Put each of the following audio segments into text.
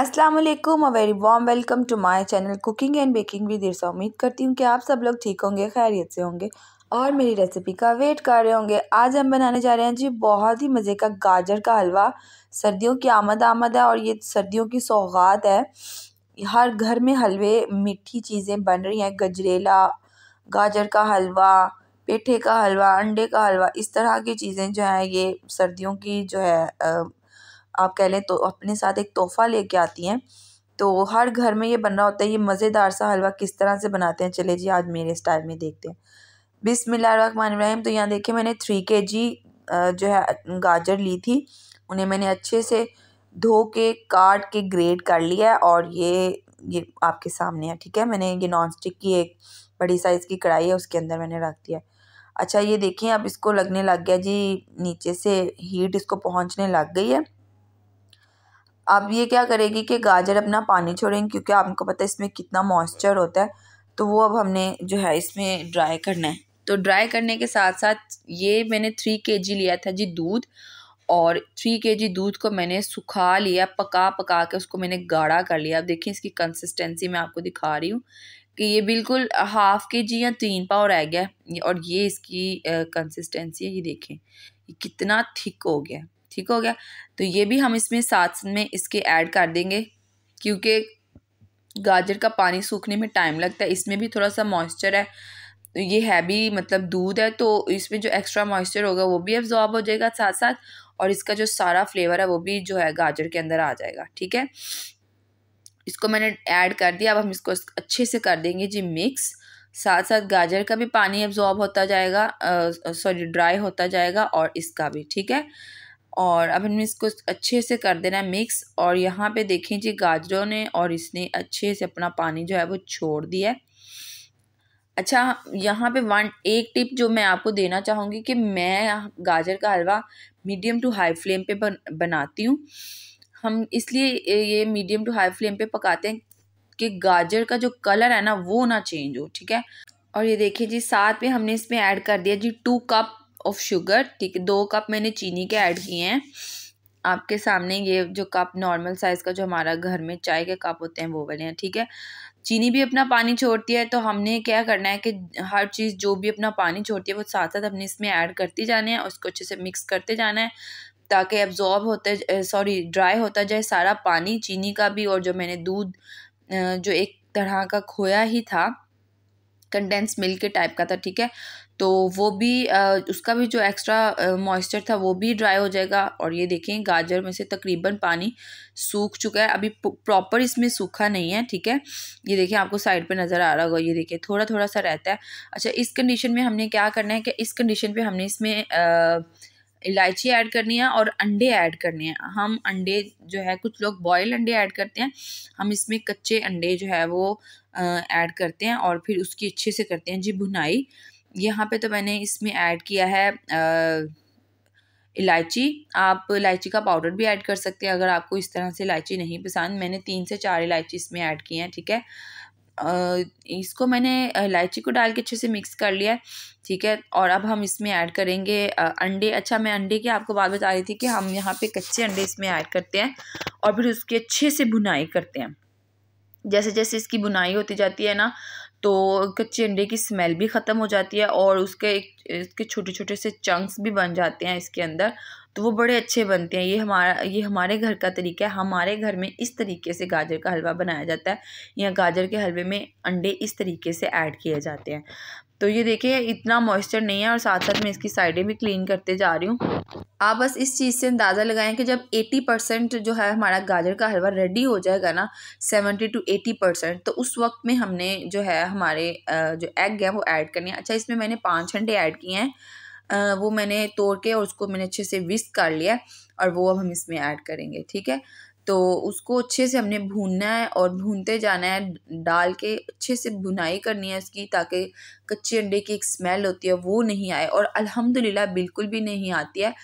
अस्सलाम वालेकुम a very warm welcome to my channel cooking and baking with Irsa उम्मीद करती हूँ कि आप सब लोग ठीक होंगे खैरियत से होंगे और मेरी रेसिपी का वेट कर रहे होंगे आज हम बनाने जा रहे हैं जी बहुत ही मज़े का गाजर का हलवा सर्दियों की आमद आमद है और ये सर्दियों की सौगात है हर घर में हलवे मीठी चीज़ें बन रही हैं गजरेला गाजर का हलवा पेठे का हलवा अंडे का हलवा इस तरह की चीज़ें जो हैं ये सर्दियों की जो है आप कह लें तो अपने साथ एक तोहफ़ा लेके आती हैं तो हर घर में ये बन रहा होता है ये मज़ेदार सा हलवा किस तरह से बनाते हैं चले जी आज मेरे स्टाइल में देखते हैं बिसमिल्लाम तो यहाँ देखिए मैंने थ्री के जी जो है गाजर ली थी उन्हें मैंने अच्छे से धो के काट के ग्रेड कर लिया है और ये ये आपके सामने है ठीक है मैंने ये नॉन स्टिक की एक बड़ी साइज़ की कढ़ाई है उसके अंदर मैंने रख दिया अच्छा ये देखिए अब इसको लगने लग गया जी नीचे से हीट इसको पहुंचने लग गई है अब ये क्या करेगी कि गाजर अपना पानी छोड़ेंगे क्योंकि आपको पता है इसमें कितना मॉइस्चर होता है तो वो अब हमने जो है इसमें ड्राई करना है तो ड्राई करने के साथ साथ ये मैंने थ्री के जी लिया था जी दूध और थ्री के जी दूध को मैंने सुखा लिया पका पका के उसको मैंने गाढ़ा कर लिया अब देखिए इसकी कंसिस्टेंसी मैं आपको दिखा रही हूँ कि ये बिल्कुल हाफ़ के जी या तीन पाव रह गया और ये इसकी कंसिस्टेंसी है ये देखें ये कितना थिक हो गया ठीक हो गया तो ये भी हम इसमें साथ में इसके ऐड कर देंगे क्योंकि गाजर का पानी सूखने में टाइम लगता है इसमें भी थोड़ा सा मॉइस्चर है तो ये है भी मतलब दूध है तो इसमें जो एक्स्ट्रा मॉइस्चर होगा वो भी एब्जॉर्ब हो जाएगा साथ साथ और इसका जो सारा फ्लेवर है वो भी जो है गाजर के अंदर आ जाएगा ठीक है इसको मैंने ऐड कर दिया अब हम इसको अच्छे से कर देंगे जी मिक्स साथ साथ गाजर का भी पानी एब्जॉर्ब होता जाएगा सॉरी ड्राई होता जाएगा और इसका भी ठीक है और अब हमने इसको अच्छे से कर देना है मिक्स और यहाँ पे देखें जी गाजरों ने और इसने अच्छे से अपना पानी जो है वो छोड़ दिया है अच्छा यहाँ पे वन एक टिप जो मैं आपको देना चाहूँगी कि मैं गाजर का halwa medium to high flame पे बन, बनाती हूँ हम इसलिए ये मीडियम टू हाई फ्लेम पे पकाते हैं कि गाजर का जो कलर है ना वो ना चेंज हो ठीक है और ये देखिए जी साथ में हमने इसमें ऐड कर दिया जी टू कप ऑफ शुगर ठीक है दो कप मैंने चीनी के ऐड किए हैं आपके सामने ये जो कप नॉर्मल साइज़ का जो हमारा घर में चाय के कप होते हैं वो बने हैं ठीक है चीनी भी अपना पानी छोड़ती है तो हमने क्या करना है कि हर चीज़ जो भी अपना पानी छोड़ती है वो साथ साथ हमने इसमें ऐड करती जाने हैं उसको अच्छे से मिक्स करते जाना है ताकि एब्जॉर्ब होते सॉरी ड्राई होता जाए सारा पानी चीनी का भी और जो मैंने दूध जो एक तरह का खोया ही था कंडेंस मिल्क के टाइप का था ठीक है तो वो भी उसका भी जो एक्स्ट्रा मॉइस्चर था वो भी ड्राई हो जाएगा और ये देखें गाजर में से तकरीबन पानी सूख चुका है अभी प्रॉपर इसमें सूखा नहीं है ठीक है ये देखें आपको साइड पे नज़र आ रहा होगा ये देखिए थोड़ा थोड़ा सा रहता है अच्छा इस कंडीशन में हमने क्या करना है कि इस कंडीशन पे हमने इसमें आ, इलायची ऐड करनी है और अंडे ऐड करने हैं हम अंडे जो है कुछ लोग बॉयल अंडे ऐड करते हैं हम इसमें कच्चे अंडे जो है वो ऐड करते हैं और फिर उसकी अच्छे से करते हैं जी भुनाई यहाँ पे तो मैंने इसमें ऐड किया है इलायची आप इलायची का पाउडर भी ऐड कर सकते हैं अगर आपको इस तरह से इलायची नहीं पसंद मैंने तीन से चार इलायची इसमें ऐड की हैं ठीक है इसको मैंने इलायची को डाल के अच्छे से मिक्स कर लिया है ठीक है और अब हम इसमें ऐड करेंगे अंडे अच्छा मैं अंडे की आपको बात बता रही थी कि हम यहाँ पे कच्चे अंडे इसमें ऐड करते हैं और फिर उसकी अच्छे से बुनाई करते हैं जैसे जैसे इसकी बुनाई होती जाती है ना तो कच्चे अंडे की स्मेल भी ख़त्म हो जाती है और उसके एक इसके छोटे छोटे से चंक्स भी बन जाते हैं इसके अंदर तो वो बड़े अच्छे बनते हैं ये हमारा ये हमारे घर का तरीका है हमारे घर में इस तरीके से गाजर का हलवा बनाया जाता है या गाजर के हलवे में अंडे इस तरीके से ऐड किए जाते हैं तो ये देखिए इतना मॉइस्चर नहीं है और साथ साथ मैं इसकी साइडें भी क्लीन करते जा रही हूँ आप बस इस चीज़ से अंदाज़ा लगाएं कि जब 80 परसेंट जो है हमारा गाजर का हलवा रेडी हो जाएगा ना 70 टू 80 परसेंट तो उस वक्त में हमने जो है हमारे जो एग है वो ऐड करनी है अच्छा इसमें मैंने पाँच अंडे ऐड किए हैं वो मैंने तोड़ के और उसको मैंने अच्छे से विस्क कर लिया और वो अब हम इसमें ऐड करेंगे ठीक है तो उसको अच्छे से हमने भूनना है और भूनते जाना है डाल के अच्छे से भुनाई करनी है उसकी ताकि कच्चे अंडे की एक स्मेल होती है वो नहीं आए और अल्हम्दुलिल्लाह बिल्कुल भी नहीं आती है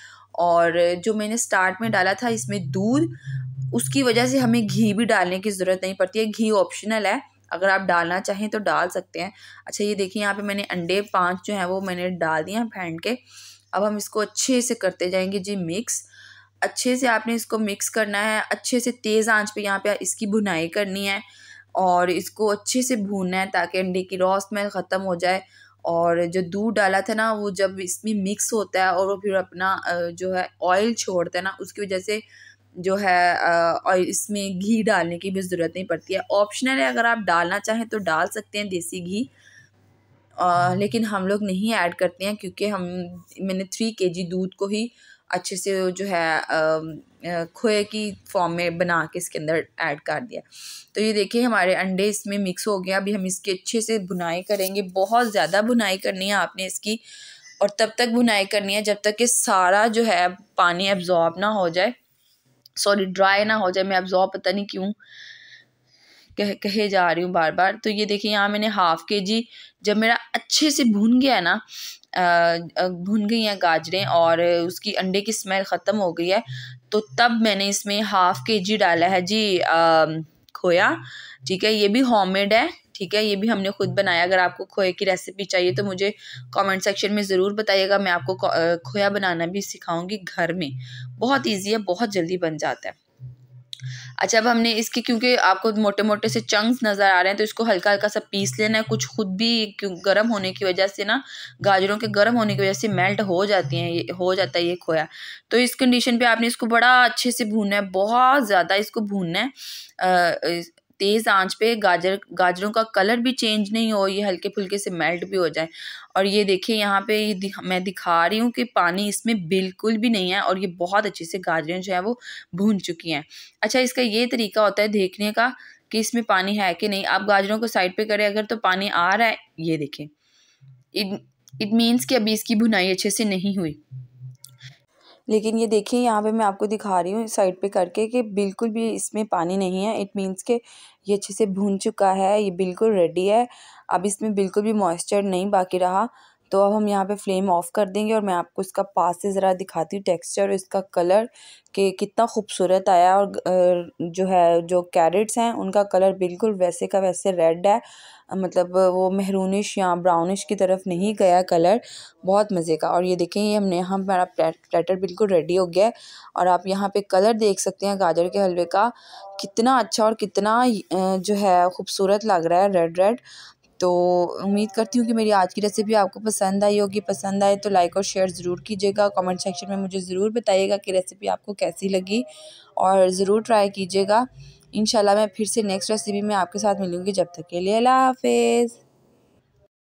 और जो मैंने स्टार्ट में डाला था इसमें दूध उसकी वजह से हमें घी भी डालने की ज़रूरत नहीं पड़ती है घी ऑप्शनल है अगर आप डालना चाहें तो डाल सकते हैं अच्छा ये देखिए यहाँ पर मैंने अंडे पाँच जो हैं वो मैंने डाल दिए हैं फेंट के अब हम इसको अच्छे से करते जाएंगे जी मिक्स अच्छे से आपने इसको मिक्स करना है अच्छे से तेज़ आंच पे यहाँ पे इसकी भुनाई करनी है और इसको अच्छे से भूनना है ताकि अंडे की रोस में ख़त्म हो जाए और जो दूध डाला था ना वो जब इसमें मिक्स होता है और वो फिर अपना जो है ऑयल छोड़ता है ना उसकी वजह से जो है और इसमें घी डालने की भी ज़रूरत नहीं पड़ती है ऑप्शनल है अगर आप डालना चाहें तो डाल सकते हैं देसी घी आ, लेकिन हम लोग नहीं ऐड करते हैं क्योंकि हम मैंने थ्री के जी दूध को ही अच्छे से जो है खोए की फॉर्म में बना के इसके अंदर ऐड कर दिया तो ये देखिए हमारे अंडे इसमें मिक्स हो गया अभी हम इसकी अच्छे से बुनाई करेंगे बहुत ज़्यादा बुनाई करनी है आपने इसकी और तब तक बुनाई करनी है जब तक कि सारा जो है पानी एब्जॉर्ब ना हो जाए सॉरी ड्राई ना हो जाए मैं एब्जॉर्ब पता नहीं क्यों कह कहे जा रही हूँ बार बार तो ये देखिए यहाँ मैंने हाफ़ के जी जब मेरा अच्छे से भून गया है ना भून गई हैं गाजरें और उसकी अंडे की स्मेल ख़त्म हो गई है तो तब मैंने इसमें हाफ़ के जी डाला है जी आ, खोया ठीक है ये भी होममेड है ठीक है ये भी हमने खुद बनाया अगर आपको खोए की रेसिपी चाहिए तो मुझे कमेंट सेक्शन में ज़रूर बताइएगा मैं आपको खोया बनाना भी सिखाऊंगी घर में बहुत इजी है बहुत जल्दी बन जाता है अच्छा अब हमने इसके क्योंकि आपको मोटे मोटे से चंक्स नज़र आ रहे हैं तो इसको हल्का हल्का सा पीस लेना है कुछ खुद भी गर्म होने की वजह से ना गाजरों के गर्म होने की वजह से मेल्ट हो जाती हैं ये हो जाता है ये खोया तो इस कंडीशन पे आपने इसको बड़ा अच्छे से भूनना है बहुत ज़्यादा इसको भूनना है तेज़ आंच पे गाजर गाजरों का कलर भी चेंज नहीं हो ये हल्के फुल्के से मेल्ट भी हो जाए और ये देखिए यहाँ पे ये दिख, मैं दिखा रही हूँ कि पानी इसमें बिल्कुल भी नहीं है और ये बहुत अच्छे से गाजरें जो है वो भून चुकी हैं अच्छा इसका ये तरीका होता है देखने का कि इसमें पानी है कि नहीं आप गाजरों को साइड पे करें अगर तो पानी आ रहा है ये देखें इट मीन्स कि अभी इसकी भुनाई अच्छे से नहीं हुई लेकिन ये देखिए यहाँ पे मैं आपको दिखा रही हूँ साइड पे करके कि बिल्कुल भी इसमें पानी नहीं है इट मीन्स के ये अच्छे से भून चुका है ये बिल्कुल रेडी है अब इसमें बिल्कुल भी मॉइस्चर नहीं बाकी रहा तो अब हम यहाँ पे फ्लेम ऑफ़ कर देंगे और मैं आपको इसका पास से ज़रा दिखाती हूँ टेक्सचर और इसका कलर कि कितना खूबसूरत आया और जो है जो कैरेट्स हैं उनका कलर बिल्कुल वैसे का वैसे रेड है मतलब वो महरूनिश या ब्राउनिश की तरफ नहीं गया कलर बहुत मज़े का और ये देखें ये हमने यहाँ हमारा प्लेटर बिल्कुल रेडी हो गया है और आप यहाँ पे कलर देख सकते हैं गाजर के हलवे का कितना अच्छा और कितना जो है खूबसूरत लग रहा है रेड रेड तो उम्मीद करती हूँ कि मेरी आज की रेसिपी आपको पसंद आई होगी पसंद आए तो लाइक और शेयर ज़रूर कीजिएगा कमेंट सेक्शन में मुझे ज़रूर बताइएगा कि रेसिपी आपको कैसी लगी और ज़रूर ट्राई कीजिएगा इन मैं फिर से नेक्स्ट रेसिपी में आपके साथ मिलूँगी जब तक के लिए अल्लाह हाफिज़